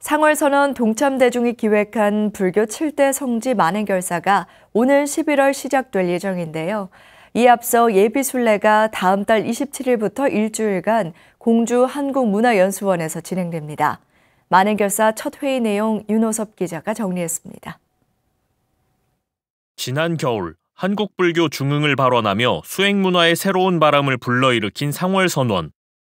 상월선언 동참대중이 기획한 불교 7대 성지 만행결사가 오늘 11월 시작될 예정인데요. 이 앞서 예비순례가 다음 달 27일부터 일주일간 공주 한국문화연수원에서 진행됩니다. 만행결사 첫 회의 내용 윤호섭 기자가 정리했습니다. 지난 겨울 한국불교 중흥을 발언하며 수행문화의 새로운 바람을 불러일으킨 상월선원.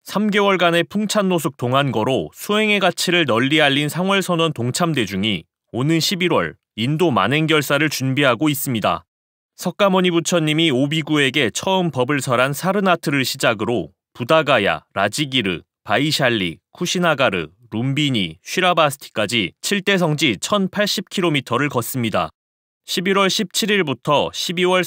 3개월간의 풍찬 노숙 동안거로 수행의 가치를 널리 알린 상월선언 동참대중이 오는 11월 인도 만행결사를 준비하고 있습니다. 석가모니 부처님이 오비구에게 처음 법을 설한 사르나트를 시작으로 부다가야, 라지기르, 바이샬리, 쿠시나가르, 룸비니, 쉬라바스티까지 7대 성지 1080km를 걷습니다. 11월 17일부터 12월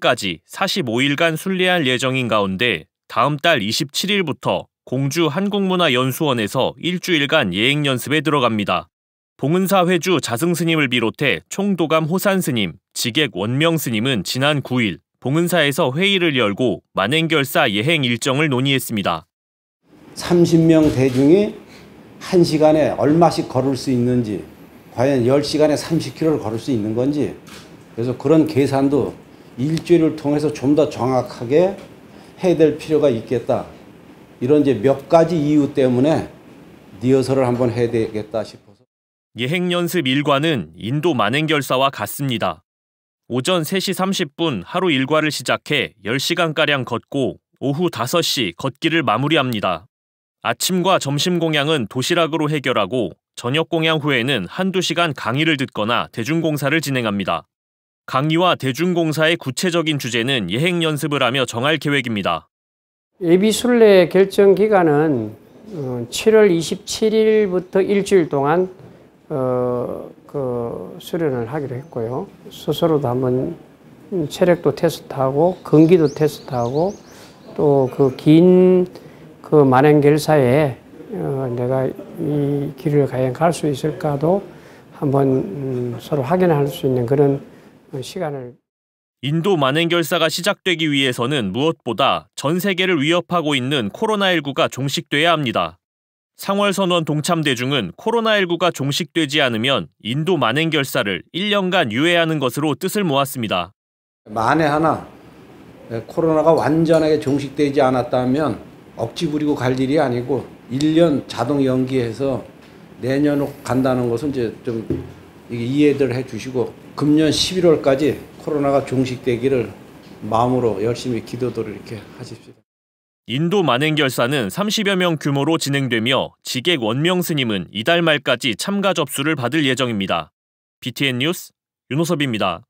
31일까지 45일간 순례할 예정인 가운데 다음 달 27일부터 공주 한국문화연수원에서 일주일간 예행 연습에 들어갑니다. 봉은사 회주 자승스님을 비롯해 총도감 호산스님, 직액 원명스님은 지난 9일 봉은사에서 회의를 열고 만행결사 예행 일정을 논의했습니다. 30명 대중이 1시간에 얼마씩 걸을 수 있는지 과연 10시간에 30km를 걸을 수 있는 건지 그래서 그런 계산도 일주일을 통해서 좀 더 정확하게 해야 될 필요가 있겠다. 이런 이제 몇 가지 이유 때문에 리허설을 한번 해야 되겠다 싶어서. 예행 연습 일과는 인도 만행결사와 같습니다. 오전 3시 30분 하루 일과를 시작해 10시간가량 걷고 오후 5시 걷기를 마무리합니다. 아침과 점심 공양은 도시락으로 해결하고 저녁 공양 후에는 한두 시간 강의를 듣거나 대중공사를 진행합니다. 강의와 대중공사의 구체적인 주제는 예행 연습을 하며 정할 계획입니다. 예비 순례 결정 기간은 7월 어, 27일부터 일주일 동안 어, 그 수련을 하기로 했고요. 스스로도 한번 체력도 테스트하고 근기도 테스트하고 또 그 긴그 만행 결사에 어, 내가 이 길을 과연 갈수 있을까도 한번 음, 서로 확인할 수 있는 그런 그 시간을 인도 만행결사가 시작되기 위해서는 무엇보다 전 세계를 위협하고 있는 코로나19가 종식돼야 합니다. 상월선원 동참대중은 코로나19가 종식되지 않으면 인도 만행결사를 1년간 유예하는 것으로 뜻을 모았습니다. 만에 하나 코로나가 완전하게 종식되지 않았다면 억지 부리고 갈 일이 아니고 1년 자동 연기해서 내년으로 간다는 것은 이제 좀 이해들 해주시고 금년 11월까지 코로나가 종식되기를 마음으로 열심히 기도들을 이렇게 하십시오. 인도 만행결사는 30여 명 규모로 진행되며 지객 원명 스님은 이달 말까지 참가 접수를 받을 예정입니다. BTN 뉴스 윤호섭입니다.